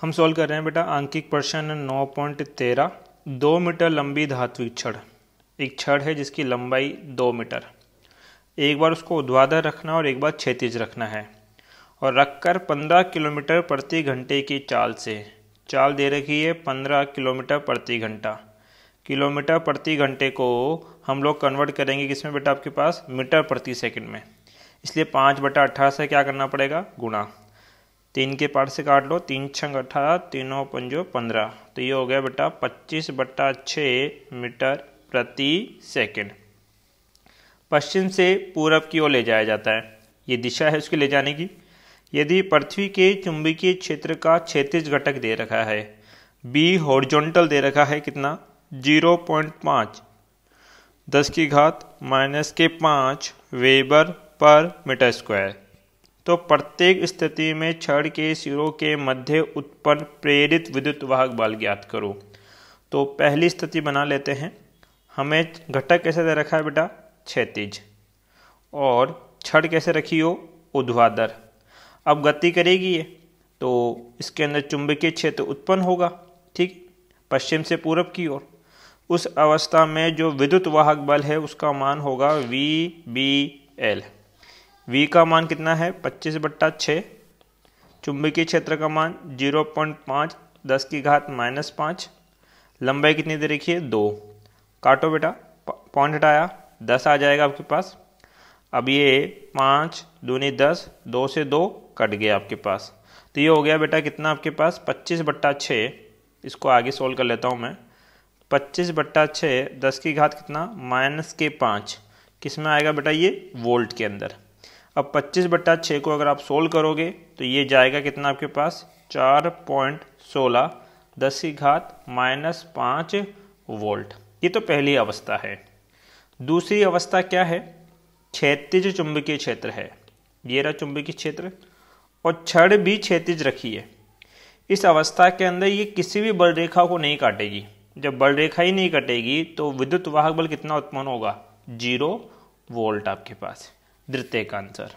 हम सॉल्व कर रहे हैं बेटा आंकिक प्रश्न नौ पॉइंट तेरह दो मीटर लंबी धात्विक छड़ एक छड़ है जिसकी लंबाई दो मीटर एक बार उसको उद्वादर रखना और एक बार क्षेत्रज रखना है और रखकर पंद्रह किलोमीटर प्रति घंटे की चाल से चाल दे रखी है पंद्रह किलोमीटर प्रति घंटा किलोमीटर प्रति घंटे को हम लोग कन्वर्ट करेंगे किसमें बेटा आपके पास मीटर प्रति सेकंड में इसलिए पाँच बटा अट्ठारह से क्या करना पड़ेगा गुणा तीन के पार्ट से काट लो तीन छंग अठारह तीनों पंजो पंद्रह तो ये हो गया बेटा पच्चीस बट्टा छः मीटर प्रति सेकंड पश्चिम से पूरब की ओर ले जाया जाता है ये दिशा है उसके ले जाने की यदि पृथ्वी के चुंबकीय क्षेत्र का क्षेत्रिज घटक दे रखा है बी हॉर्जोंटल दे रखा है कितना जीरो पॉइंट पाँच दस की घात माइनस के पाँच वेबर पर मीटर स्क्वायर तो प्रत्येक स्थिति में छड़ के सिरों के मध्य उत्पन्न प्रेरित विद्युत वाहक बल ज्ञात करो तो पहली स्थिति बना लेते हैं हमें घटक कैसे दे रखा है बेटा क्षेत्रिज और छड़ कैसे रखी हो उध्वादर अब गति करेगी ये तो इसके अंदर चुंबकीय क्षेत्र उत्पन्न होगा ठीक पश्चिम से पूरब की ओर उस अवस्था में जो विद्युत वाहक बल है उसका मान होगा वी बी एल वी का मान कितना है पच्चीस बट्टा छः चुंबकीय क्षेत्र का मान जीरो पॉइंट पाँच दस की घात माइनस पाँच लंबाई कितनी दे रखी है दो काटो बेटा पॉइंट हटाया दस आ जाएगा आपके पास अब ये पाँच दूनी दस दो से दो कट गया आपके पास तो ये हो गया बेटा कितना आपके पास पच्चीस बट्टा छः इसको आगे सोल्व कर लेता हूँ मैं पच्चीस बट्टा छः दस की घात कितना माइनस के पाँच किस में आएगा बेटा ये वोल्ट के अंदर अब 25 बट्टा छः को अगर आप सोल्व करोगे तो ये जाएगा कितना आपके पास चार पॉइंट सोलह दस की घात माइनस पाँच वोल्ट ये तो पहली अवस्था है दूसरी अवस्था क्या है क्षेत्रिज चुंबकीय क्षेत्र है ये रहा चुंबकीय क्षेत्र और छड़ भी क्षेत्रिज है इस अवस्था के अंदर ये किसी भी बल रेखा को नहीं काटेगी जब बल रेखा ही नहीं कटेगी तो विद्युत वाहक बल कितना उत्पन्न होगा जीरो वोल्ट आपके पास नृत्य का आंसर